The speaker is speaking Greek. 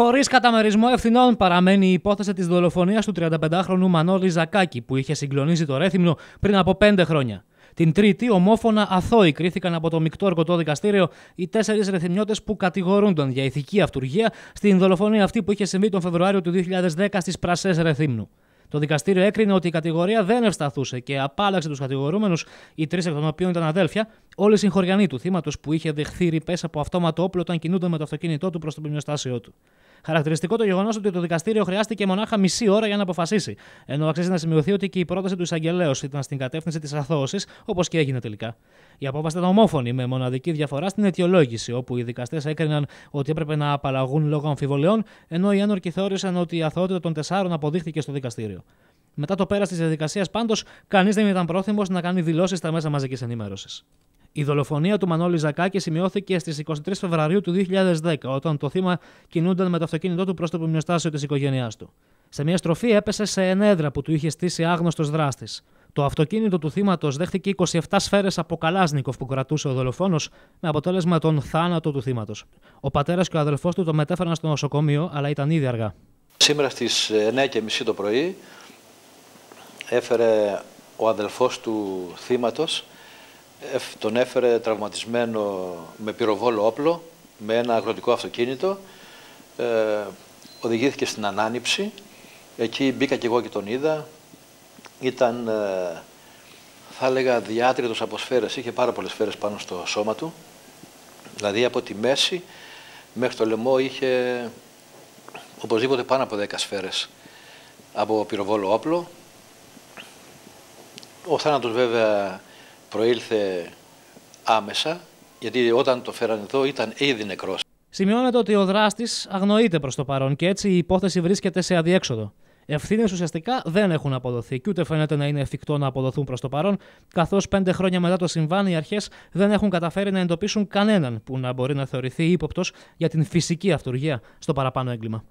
Χωρίς καταμερισμό ευθυνών παραμένει η υπόθεση της δολοφονίας του 35χρονου Μανώλη Ζακάκη που είχε συγκλονίσει το Ρέθυμνο πριν από πέντε χρόνια. Την Τρίτη, ομόφωνα αθώοι κρίθηκαν από το μεικτό εργοτό δικαστήριο οι τέσσερις ρεθιμιώτε που κατηγορούνταν για ηθική αυτουργία στην δολοφονία αυτή που είχε συμβεί τον Φεβρουάριο του 2010 στις Πρασές Ρεθύμνου. Το δικαστήριο έκρινε ότι η κατηγορία δεν ευσταθούσε και απάλλαξε τους κατηγορούμενους, οι τρεις εκ των οποίων ήταν αδέλφια, όλοι συγχωριανοί του θύματος που είχε δεχθεί ρηπές από αυτόματο όπλο όταν κινούνταν με το αυτοκίνητό του προς το ποινιοστάσιο του. Χαρακτηριστικό το γεγονός ότι το δικαστήριο χρειάστηκε μονάχα μισή ώρα για να αποφασίσει. Ενώ αξίζει να σημειωθεί ότι και η πρόταση του εισαγγελέα ήταν στην κατεύθυνση της αθώωσης, όπως και έγινε τελικά. Η απόφαση ήταν ομόφωνη, με μοναδική διαφορά στην αιτιολόγηση, όπου οι δικαστές έκριναν ότι έπρεπε να απαλλαγούν λόγω αμφιβολιών, ενώ οι ένορκοι θεώρησαν ότι η αθωότητα των τεσσάρων αποδείχθηκε στο δικαστήριο. Μετά το πέρας της διαδικασίας, πάντως, κανείς δεν ήταν πρόθυμος να κάνει δηλώσεις στα μέσα μαζικής ενημέρωσης. Η δολοφονία του Μανώλη Ζακάκη σημειώθηκε στις 23 Φεβρουαρίου του 2010, όταν το θύμα κινούνταν με το αυτοκίνητό του προς το ποιμιοστάσιο της οικογένειάς του. Σε μια στροφή έπεσε σε ενέδρα που του είχε στήσει άγνωστος δράστης. Το αυτοκίνητο του θύματος δέχτηκε 27 σφαίρες από Καλάσνικοφ που κρατούσε ο δολοφόνος, με αποτέλεσμα τον θάνατο του θύματος. Ο πατέρας και ο αδελφός του το μετέφεραν στο νοσοκομείο, αλλά ήταν ήδη αργά. Σήμερα στις 9.30 το πρωί έφερε ο αδελφός του θύματος τον έφερε τραυματισμένο με πυροβόλο όπλο, με ένα αγροτικό αυτοκίνητο. Ε, οδηγήθηκε στην ανάνυψη. Εκεί μπήκα και εγώ και τον είδα. Ήταν, ε, θα έλεγα, διάτριτος από σφαίρες. Είχε πάρα πολλές σφαίρες πάνω στο σώμα του. Δηλαδή από τη μέση μέχρι το λαιμό είχε οπωσδήποτε πάνω από 10 σφαίρες από πυροβόλο όπλο. Ο θάνατος βέβαια προήλθε άμεσα, γιατί όταν το φέραν εδώ ήταν ήδη νεκρός. Σημειώνεται ότι ο δράστης αγνοείται προς το παρόν και έτσι η υπόθεση βρίσκεται σε αδιέξοδο. Ευθύνες ουσιαστικά δεν έχουν αποδοθεί και ούτε φαίνεται να είναι εφικτό να αποδοθούν προς το παρόν, καθώς πέντε χρόνια μετά το συμβάν οι αρχές δεν έχουν καταφέρει να εντοπίσουν κανέναν που να μπορεί να θεωρηθεί ύποπτος για την φυσική αυτοργία στο παραπάνω έγκλημα.